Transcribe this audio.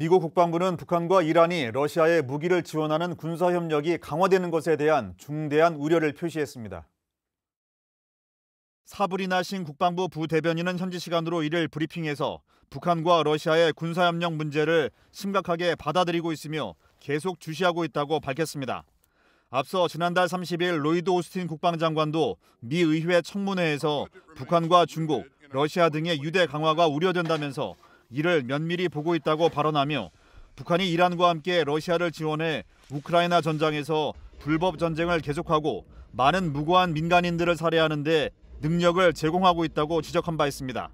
미국 국방부는 북한과 이란이 러시아에 무기를 지원하는 군사협력이 강화되는 것에 대한 중대한 우려를 표시했습니다. 사브리나 신 국방부 부대변인은 현지 시간으로 이를 브리핑해서 북한과 러시아의 군사협력 문제를 심각하게 받아들이고 있으며 계속 주시하고 있다고 밝혔습니다. 앞서 지난달 30일 로이드 오스틴 국방장관도 미 의회 청문회에서 북한과 중국, 러시아 등의 유대 강화가 우려된다면서 이를 면밀히 보고 있다고 발언하며 북한이 이란과 함께 러시아를 지원해 우크라이나 전장에서 불법 전쟁을 계속하고 많은 무고한 민간인들을 살해하는데 능력을 제공하고 있다고 지적한 바 있습니다.